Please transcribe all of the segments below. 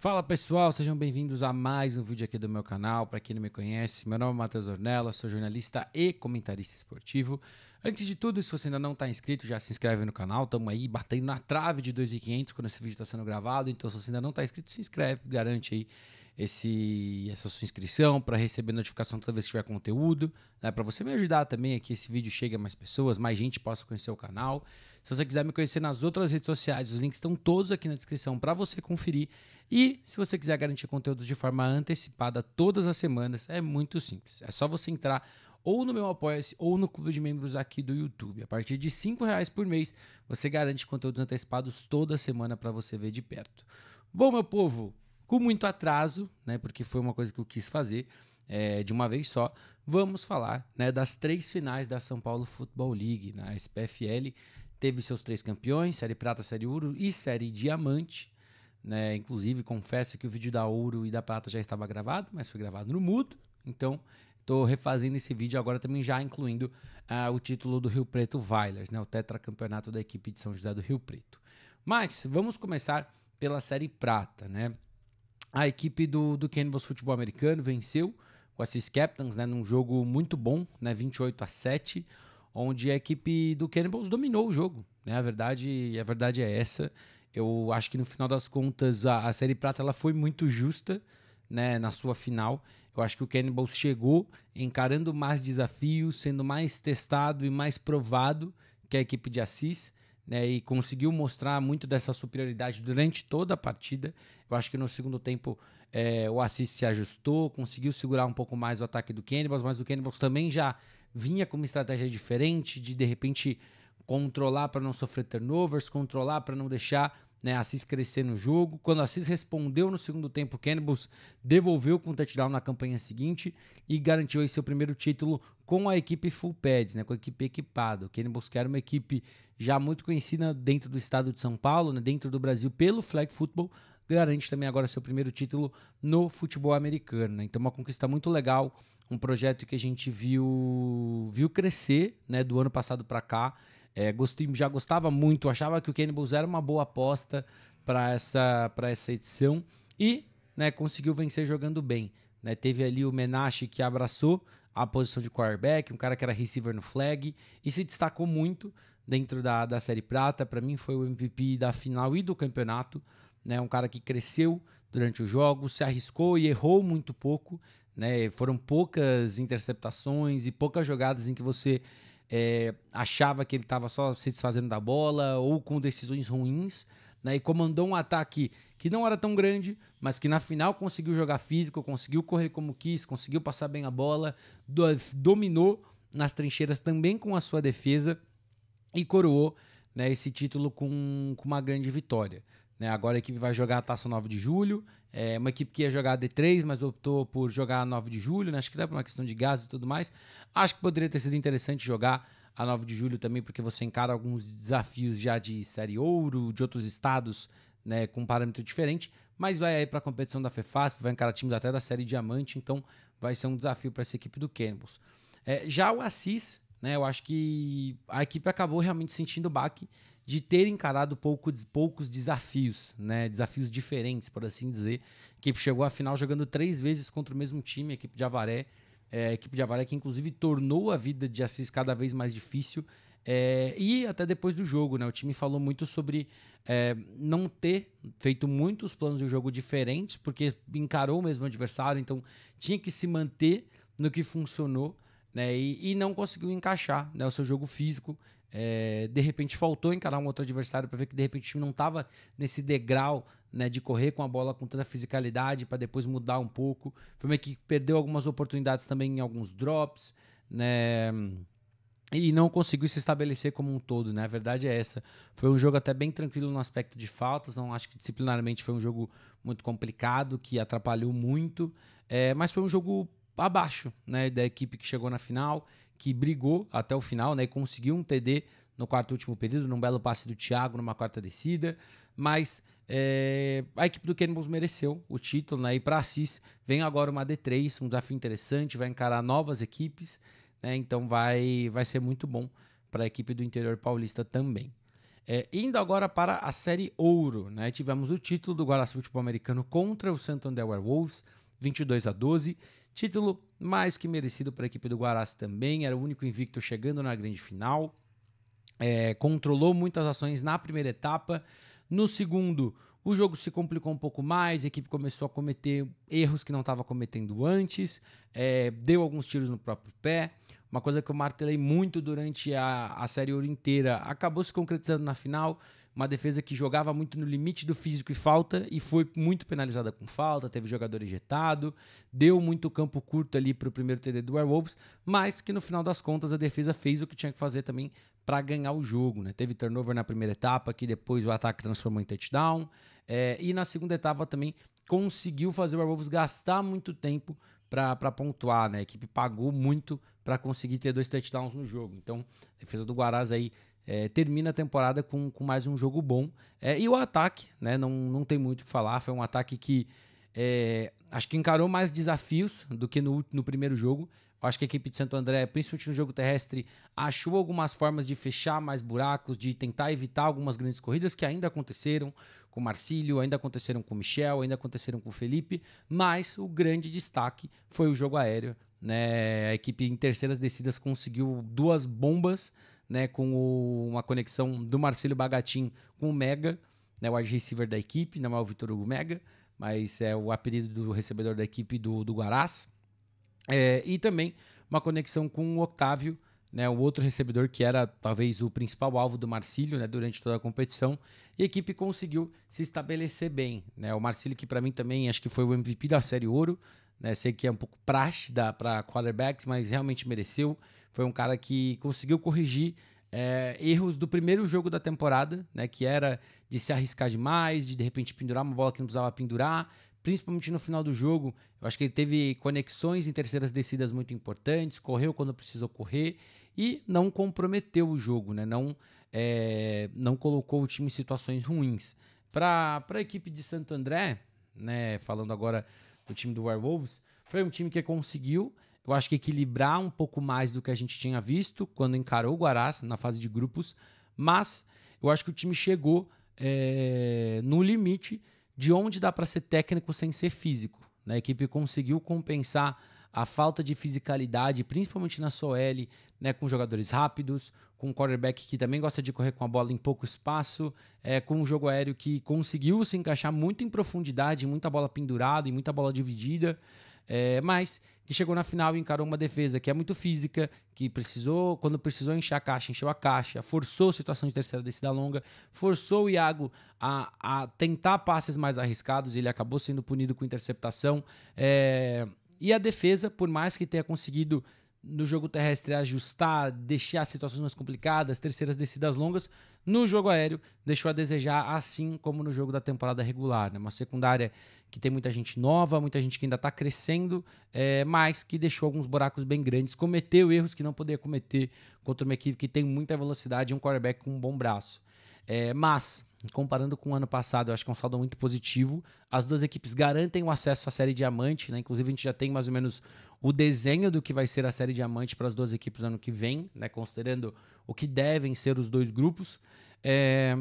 Fala pessoal, sejam bem-vindos a mais um vídeo aqui do meu canal. Para quem não me conhece, meu nome é Matheus Ornella, sou jornalista e comentarista esportivo. Antes de tudo, se você ainda não está inscrito, já se inscreve no canal. Estamos aí batendo na trave de 2.500 quando esse vídeo está sendo gravado. Então, se você ainda não está inscrito, se inscreve, garante aí esse, essa sua inscrição para receber notificação toda vez que tiver conteúdo, né? para você me ajudar também aqui, que esse vídeo chegue a mais pessoas, mais gente possa conhecer o canal. Se você quiser me conhecer nas outras redes sociais, os links estão todos aqui na descrição para você conferir. E se você quiser garantir conteúdo de forma antecipada todas as semanas, é muito simples. É só você entrar ou no meu Apoia-se ou no clube de membros aqui do YouTube. A partir de R$ reais por mês, você garante conteúdos antecipados toda semana para você ver de perto. Bom, meu povo, com muito atraso, né? Porque foi uma coisa que eu quis fazer é, de uma vez só. Vamos falar né, das três finais da São Paulo Futebol League. Né? A SPFL teve seus três campeões, Série Prata, Série Ouro e Série Diamante. Né? Inclusive, confesso que o vídeo da Ouro e da Prata já estava gravado, mas foi gravado no mudo. Então, estou refazendo esse vídeo agora também já incluindo uh, o título do Rio Preto Vilers, né? o tetracampeonato da equipe de São José do Rio Preto. Mas vamos começar pela Série Prata, né? A equipe do, do Cannibals Futebol Americano venceu o Assis Captains, né, num jogo muito bom, né, 28 a 7, onde a equipe do Cannibals dominou o jogo, né? A verdade, a verdade é essa. Eu acho que no final das contas a, a série prata ela foi muito justa, né, na sua final. Eu acho que o Cannibals chegou encarando mais desafios, sendo mais testado e mais provado que a equipe de Assis né, e conseguiu mostrar muito dessa superioridade durante toda a partida. Eu acho que no segundo tempo é, o Assis se ajustou, conseguiu segurar um pouco mais o ataque do Cannibals, mas o Cannibals também já vinha com uma estratégia diferente de de repente controlar para não sofrer turnovers, controlar para não deixar né? Assis crescer no jogo. Quando Assis respondeu no segundo tempo, Cannibals devolveu com o touchdown na campanha seguinte e garantiu aí seu primeiro título com a equipe Full Pads, né? Com a equipe equipada. O Cannibals que era uma equipe já muito conhecida dentro do estado de São Paulo, né? dentro do Brasil, pelo flag football, garante também agora seu primeiro título no futebol americano. Né? Então, uma conquista muito legal, um projeto que a gente viu, viu crescer né? do ano passado para cá é, gostei, já gostava muito, achava que o Cannibals era uma boa aposta para essa, essa edição e né, conseguiu vencer jogando bem. Né? Teve ali o Menache que abraçou a posição de quarterback, um cara que era receiver no flag e se destacou muito dentro da, da Série Prata. Para mim, foi o MVP da final e do campeonato. Né? Um cara que cresceu durante o jogo, se arriscou e errou muito pouco. Né? Foram poucas interceptações e poucas jogadas em que você é, achava que ele estava só se desfazendo da bola ou com decisões ruins, né? E comandou um ataque que não era tão grande, mas que na final conseguiu jogar físico, conseguiu correr como quis, conseguiu passar bem a bola, do, dominou nas trincheiras também com a sua defesa e coroou né, esse título com, com uma grande vitória. Né? Agora a equipe vai jogar a Taça 9 de Julho. É uma equipe que ia jogar a D3, mas optou por jogar a 9 de Julho. Né? Acho que dá para uma questão de gás e tudo mais. Acho que poderia ter sido interessante jogar a 9 de Julho também, porque você encara alguns desafios já de Série Ouro, de outros estados, né, com um parâmetro diferente. Mas vai aí para a competição da FEFASP, vai encarar times até da Série Diamante. Então vai ser um desafio para essa equipe do Campbell's. É, já o Assis, né, eu acho que a equipe acabou realmente sentindo o baque de ter encarado pouco, poucos desafios, né? Desafios diferentes, por assim dizer. A equipe chegou à final jogando três vezes contra o mesmo time, a equipe de Avaré. É, a equipe de Avaré que inclusive tornou a vida de Assis cada vez mais difícil. É, e até depois do jogo, né? O time falou muito sobre é, não ter feito muitos planos de jogo diferentes, porque encarou o mesmo adversário, então tinha que se manter no que funcionou. Né, e, e, não conseguiu encaixar né, o seu jogo físico, é, de repente faltou encarar um outro adversário para ver que de repente o time não estava nesse degrau né, de correr com a bola com toda a fisicalidade para depois mudar um pouco. Foi meio que perdeu algumas oportunidades também em alguns drops, né? E não conseguiu se estabelecer como um todo, né? A verdade é essa. Foi um jogo até bem tranquilo no aspecto de faltas. Não acho que disciplinarmente foi um jogo muito complicado, que atrapalhou muito. É, mas foi um jogo abaixo, né? Da equipe que chegou na final que brigou até o final, né? E conseguiu um TD no quarto último período, num belo passe do Thiago, numa quarta descida. Mas é, a equipe do Cannibals mereceu o título, né? E para Assis vem agora uma D3, um desafio interessante, vai encarar novas equipes, né? Então vai, vai ser muito bom para a equipe do interior paulista também. É, indo agora para a Série Ouro, né? Tivemos o título do Guarani Futebol Americano contra o Santander Werewolves, 22 a 12. Título mais que merecido para a equipe do Guarás também, era o único invicto chegando na grande final. É, controlou muitas ações na primeira etapa. No segundo, o jogo se complicou um pouco mais, a equipe começou a cometer erros que não estava cometendo antes, é, deu alguns tiros no próprio pé. Uma coisa que eu martelei muito durante a, a série ouro inteira acabou se concretizando na final, uma defesa que jogava muito no limite do físico e falta e foi muito penalizada com falta, teve jogador ejetado, deu muito campo curto ali para o primeiro TD do Werewolves, mas que no final das contas a defesa fez o que tinha que fazer também para ganhar o jogo. Né? Teve turnover na primeira etapa, que depois o ataque transformou em touchdown, é, e na segunda etapa também conseguiu fazer o Werewolves gastar muito tempo para pontuar, né? A equipe pagou muito para conseguir ter dois touchdowns no jogo. Então, a defesa do Guaraz aí é, termina a temporada com, com mais um jogo bom. É, e o ataque, né? Não, não tem muito o que falar. Foi um ataque que é, acho que encarou mais desafios do que no, no primeiro jogo. acho que a equipe de Santo André, principalmente no jogo terrestre, achou algumas formas de fechar mais buracos, de tentar evitar algumas grandes corridas que ainda aconteceram com o Marcílio, ainda aconteceram com o Michel, ainda aconteceram com o Felipe, mas o grande destaque foi o jogo aéreo. Né? A equipe em terceiras descidas conseguiu duas bombas né, com o, uma conexão do Marcelo Bagatim com o Mega, né, o wide receiver da equipe, não é o Vitor Hugo Mega, mas é o apelido do recebedor da equipe do, do Guarás. É, e também uma conexão com o Octávio, né, o outro recebedor que era talvez o principal alvo do Marcílio né, durante toda a competição, e a equipe conseguiu se estabelecer bem. Né? O Marcílio, que para mim também acho que foi o MVP da Série Ouro, né? sei que é um pouco praxe para quarterbacks, mas realmente mereceu. Foi um cara que conseguiu corrigir é, erros do primeiro jogo da temporada, né? Que era de se arriscar demais, de de repente pendurar uma bola que não precisava pendurar, principalmente no final do jogo. Eu acho que ele teve conexões em terceiras descidas muito importantes, correu quando precisou correr e não comprometeu o jogo, né? Não, é, não colocou o time em situações ruins. Para a equipe de Santo André, né? Falando agora do time do Werewolves, foi um time que conseguiu eu acho que equilibrar um pouco mais do que a gente tinha visto quando encarou o Guarás na fase de grupos, mas eu acho que o time chegou é, no limite de onde dá para ser técnico sem ser físico. Né? A equipe conseguiu compensar a falta de fisicalidade, principalmente na Soel, né, com jogadores rápidos, com um quarterback que também gosta de correr com a bola em pouco espaço, é, com um jogo aéreo que conseguiu se encaixar muito em profundidade, muita bola pendurada e muita bola dividida, é, mas que chegou na final e encarou uma defesa que é muito física, que precisou, quando precisou encher a caixa, encheu a caixa, forçou a situação de terceira descida longa, forçou o Iago a, a tentar passes mais arriscados, ele acabou sendo punido com interceptação. É, e a defesa, por mais que tenha conseguido no jogo terrestre ajustar, deixar situações mais complicadas, terceiras descidas longas. No jogo aéreo, deixou a desejar, assim como no jogo da temporada regular. Né? Uma secundária que tem muita gente nova, muita gente que ainda está crescendo, é, mas que deixou alguns buracos bem grandes, cometeu erros que não poderia cometer contra uma equipe que tem muita velocidade e um quarterback com um bom braço. É, mas, comparando com o ano passado, eu acho que é um saldo muito positivo. As duas equipes garantem o acesso à Série Diamante, né? Inclusive, a gente já tem mais ou menos o desenho do que vai ser a Série Diamante para as duas equipes ano que vem, né? Considerando o que devem ser os dois grupos. É...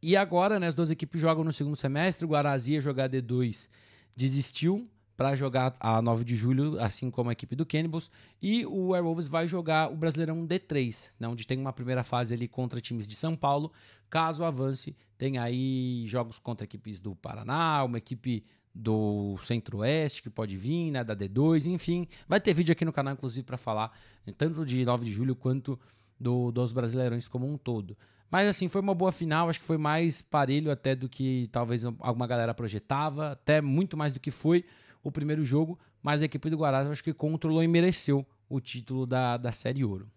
E agora, né, as duas equipes jogam no segundo semestre, o Guarazi jogar D2, desistiu para jogar a 9 de julho, assim como a equipe do Cannibals. E o Airwolves vai jogar o Brasileirão D3, né, onde tem uma primeira fase ali contra times de São Paulo. Caso avance, tem aí jogos contra equipes do Paraná, uma equipe do Centro-Oeste que pode vir, né, da D2, enfim. Vai ter vídeo aqui no canal, inclusive, para falar né, tanto de 9 de julho quanto do, dos Brasileirões como um todo. Mas assim, foi uma boa final, acho que foi mais parelho até do que talvez alguma galera projetava, até muito mais do que foi o primeiro jogo, mas a equipe do Guarás acho que controlou e mereceu o título da, da Série Ouro.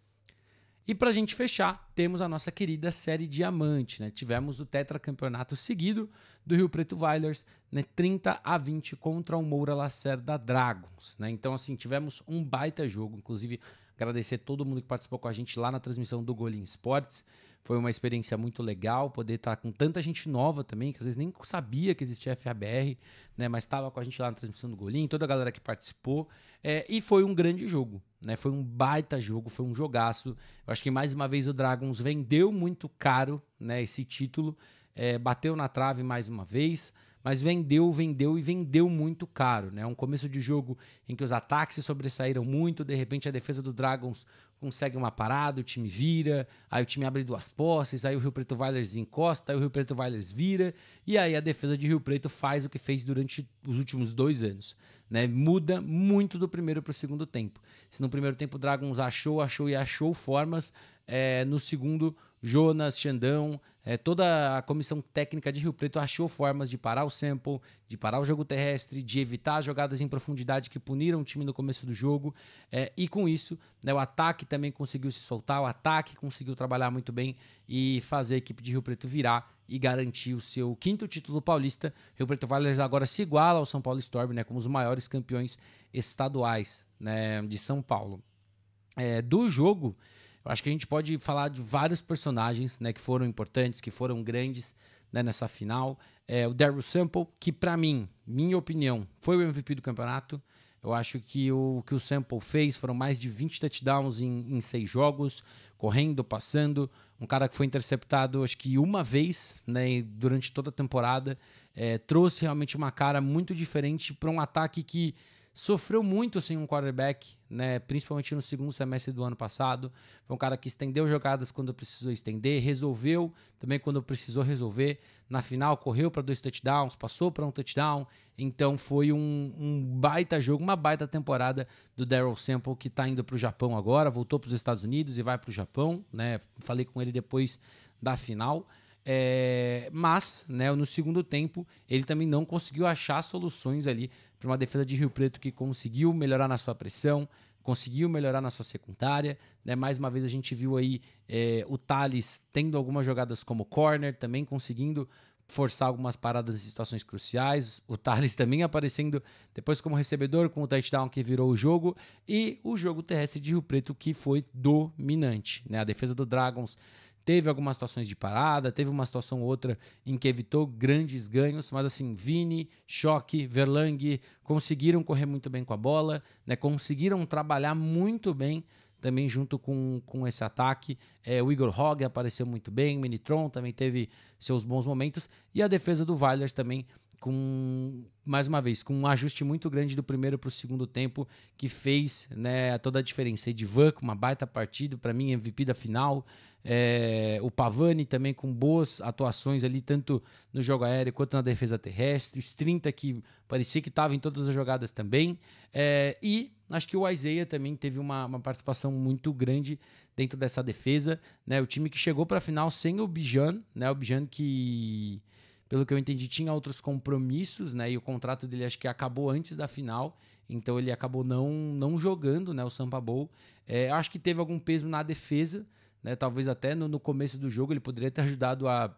E para a gente fechar, temos a nossa querida Série Diamante. Né? Tivemos o tetracampeonato seguido do Rio Preto Wilders, né? 30 a 20 contra o Moura Lacerda Dragons. Né? Então, assim, tivemos um baita jogo. Inclusive, agradecer todo mundo que participou com a gente lá na transmissão do Golim Esportes. Foi uma experiência muito legal poder estar tá com tanta gente nova também, que às vezes nem sabia que existia FABR, né? Mas estava com a gente lá na transmissão do Golim, toda a galera que participou. É, e foi um grande jogo. Né, foi um baita jogo, foi um jogaço. Eu acho que mais uma vez o Dragons vendeu muito caro né, esse título. É, bateu na trave mais uma vez, mas vendeu, vendeu e vendeu muito caro. Né? Um começo de jogo em que os ataques sobressaíram muito, de repente a defesa do Dragons consegue uma parada, o time vira, aí o time abre duas posses, aí o Rio Preto Villers encosta, aí o Rio Preto Villers vira, e aí a defesa de Rio Preto faz o que fez durante os últimos dois anos. Né? Muda muito do primeiro para o segundo tempo. Se no primeiro tempo o Dragons achou, achou e achou formas, é, no segundo Jonas, Xandão, é, toda a comissão técnica de Rio Preto achou formas de parar o sample, de parar o jogo terrestre, de evitar jogadas em profundidade que puniram o time no começo do jogo. É, e com isso, né, o ataque também conseguiu se soltar, o ataque conseguiu trabalhar muito bem e fazer a equipe de Rio Preto virar e garantir o seu quinto título paulista. Rio Preto Vallers agora se iguala ao São Paulo Storm, né, como os maiores campeões estaduais né, de São Paulo. É, do jogo, eu acho que a gente pode falar de vários personagens né, que foram importantes, que foram grandes né, nessa final. É, o Daryl Sample, que para mim, minha opinião, foi o MVP do campeonato. Eu acho que o que o Sample fez foram mais de 20 touchdowns em, em seis jogos, correndo, passando. Um cara que foi interceptado, acho que uma vez, né, durante toda a temporada, é, trouxe realmente uma cara muito diferente para um ataque que sofreu muito sem assim, um quarterback, né? Principalmente no segundo semestre do ano passado. Foi um cara que estendeu jogadas quando precisou estender, resolveu também quando precisou resolver. Na final, correu para dois touchdowns, passou para um touchdown. Então foi um, um, baita jogo, uma baita temporada do Daryl Sample, que está indo para o Japão agora, voltou para os Estados Unidos e vai para o Japão, né? Falei com ele depois da final. É, mas, né, no segundo tempo, ele também não conseguiu achar soluções ali para uma defesa de Rio Preto que conseguiu melhorar na sua pressão, conseguiu melhorar na sua secundária. Né? Mais uma vez a gente viu aí é, o Thales tendo algumas jogadas como corner, também conseguindo forçar algumas paradas em situações cruciais. O Thales também aparecendo depois como recebedor com o touchdown que virou o jogo. E o jogo terrestre de Rio Preto que foi dominante. Né? A defesa do Dragons Teve algumas situações de parada, teve uma situação ou outra em que evitou grandes ganhos, mas assim, Vini, Choque, Verlang conseguiram correr muito bem com a bola, né? conseguiram trabalhar muito bem também junto com, com esse ataque. É, o Igor Hogg apareceu muito bem, o Minitron também teve seus bons momentos, e a defesa do Weilers também com mais uma vez com um ajuste muito grande do primeiro para o segundo tempo que fez né, toda a diferença. Edivan com uma baita partida, para mim MVP da final. É, o Pavani também com boas atuações ali tanto no jogo aéreo quanto na defesa terrestre. Os 30 que parecia que estava em todas as jogadas também. É, e acho que o Isaiah também teve uma, uma, participação muito grande dentro dessa defesa. Né? O time que chegou para a final sem o Bijan, né? o Bijan que pelo que eu entendi, tinha outros compromissos, né? E o contrato dele acho que acabou antes da final, então ele acabou não, não jogando, né? O Sampa Bowl. É, acho que teve algum peso na defesa, né? Talvez até no, no começo do jogo ele poderia ter ajudado a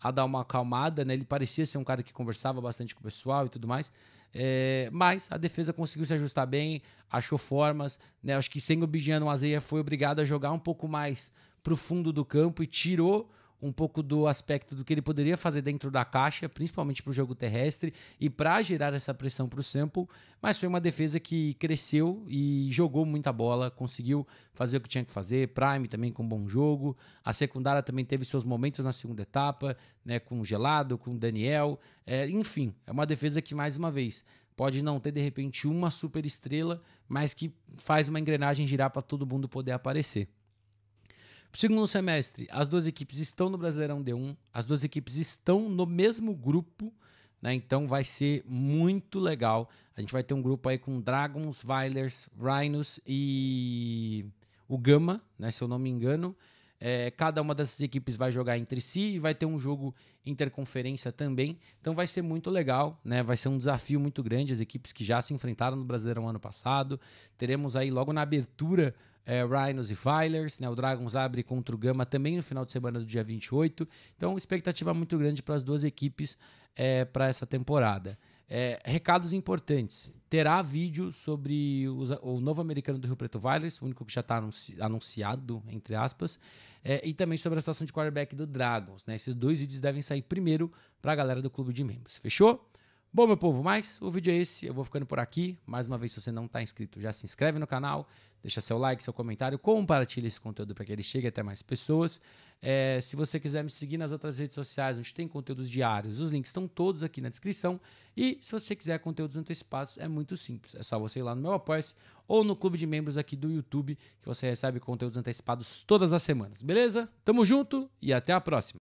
a dar uma acalmada, né? Ele parecia ser um cara que conversava bastante com o pessoal e tudo mais. É, mas a defesa conseguiu se ajustar bem, achou formas, né? Acho que sem o no Azeia foi obrigado a jogar um pouco mais pro fundo do campo e tirou um pouco do aspecto do que ele poderia fazer dentro da caixa, principalmente para o jogo terrestre e para gerar essa pressão para o Sample, mas foi uma defesa que cresceu e jogou muita bola, conseguiu fazer o que tinha que fazer, Prime também com um bom jogo, a secundária também teve seus momentos na segunda etapa, né, com o Gelado, com o Daniel, é, enfim, é uma defesa que mais uma vez pode não ter de repente uma super estrela, mas que faz uma engrenagem girar para todo mundo poder aparecer. Pro segundo semestre, as duas equipes estão no Brasileirão D1, as duas equipes estão no mesmo grupo, né? Então vai ser muito legal. A gente vai ter um grupo aí com Dragons, Vilers, Rhinos e o Gama, né? Se eu não me engano. É, cada uma dessas equipes vai jogar entre si e vai ter um jogo interconferência também. Então vai ser muito legal, né? Vai ser um desafio muito grande. As equipes que já se enfrentaram no Brasileirão ano passado. Teremos aí logo na abertura é, Rhinos e Filers, né? O Dragons abre contra o Gama também no final de semana do dia 28. Então, expectativa muito grande para as duas equipes é, para essa temporada. É, recados importantes. Terá vídeo sobre os, o novo americano do Rio Preto Vilers, o único que já está anunci, anunciado, entre aspas, é, e também sobre a situação de quarterback do Dragons. Né? Esses dois vídeos devem sair primeiro para a galera do clube de membros. Fechou? Bom, meu povo, mas o vídeo é esse. Eu vou ficando por aqui. Mais uma vez, se você não está inscrito, já se inscreve no canal, deixa seu like, seu comentário, compartilha esse conteúdo para que ele chegue até mais pessoas. É, se você quiser me seguir nas outras redes sociais, onde tem conteúdos diários, os links estão todos aqui na descrição. E se você quiser conteúdos antecipados, é muito simples. É só você ir lá no meu apoia ou no clube de membros aqui do YouTube, que você recebe conteúdos antecipados todas as semanas. Beleza? Tamo junto e até a próxima.